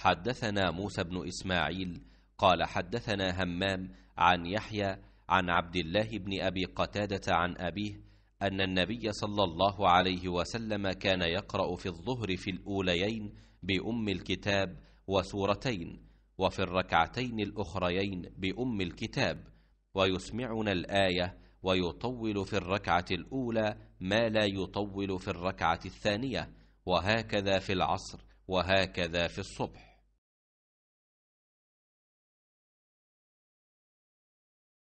حدثنا موسى بن إسماعيل قال حدثنا همام عن يحيى عن عبد الله بن أبي قتادة عن أبيه أن النبي صلى الله عليه وسلم كان يقرأ في الظهر في الأوليين بأم الكتاب وسورتين وفي الركعتين الأخريين بأم الكتاب ويسمعنا الآية ويطول في الركعة الأولى ما لا يطول في الركعة الثانية وهكذا في العصر وهكذا في الصبح